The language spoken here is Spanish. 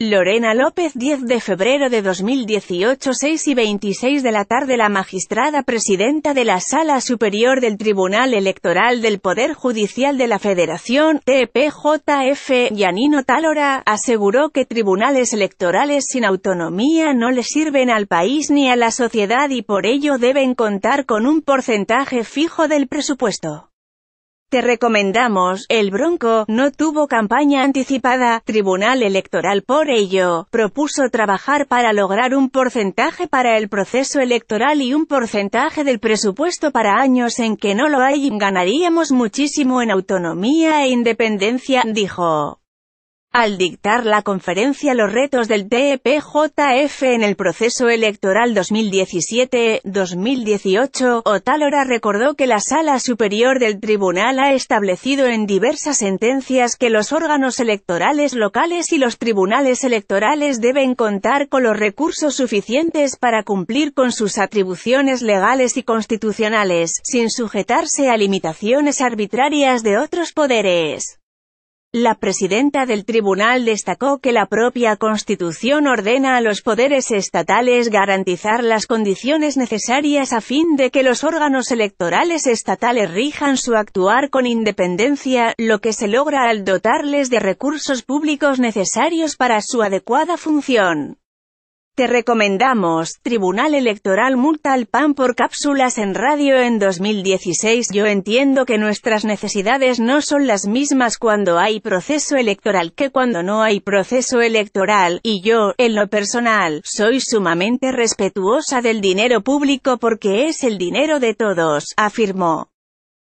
Lorena López 10 de febrero de 2018 6 y 26 de la tarde La magistrada presidenta de la Sala Superior del Tribunal Electoral del Poder Judicial de la Federación, TPJF, Yanino Talora, aseguró que tribunales electorales sin autonomía no le sirven al país ni a la sociedad y por ello deben contar con un porcentaje fijo del presupuesto. Te recomendamos, el Bronco, no tuvo campaña anticipada, Tribunal Electoral por ello, propuso trabajar para lograr un porcentaje para el proceso electoral y un porcentaje del presupuesto para años en que no lo hay, ganaríamos muchísimo en autonomía e independencia, dijo al dictar la conferencia los retos del TEPJF en el proceso electoral 2017-2018, Otálora recordó que la Sala Superior del Tribunal ha establecido en diversas sentencias que los órganos electorales locales y los tribunales electorales deben contar con los recursos suficientes para cumplir con sus atribuciones legales y constitucionales, sin sujetarse a limitaciones arbitrarias de otros poderes. La presidenta del tribunal destacó que la propia Constitución ordena a los poderes estatales garantizar las condiciones necesarias a fin de que los órganos electorales estatales rijan su actuar con independencia, lo que se logra al dotarles de recursos públicos necesarios para su adecuada función. Te recomendamos, Tribunal Electoral multa al PAN por cápsulas en radio en 2016. Yo entiendo que nuestras necesidades no son las mismas cuando hay proceso electoral que cuando no hay proceso electoral, y yo, en lo personal, soy sumamente respetuosa del dinero público porque es el dinero de todos, afirmó.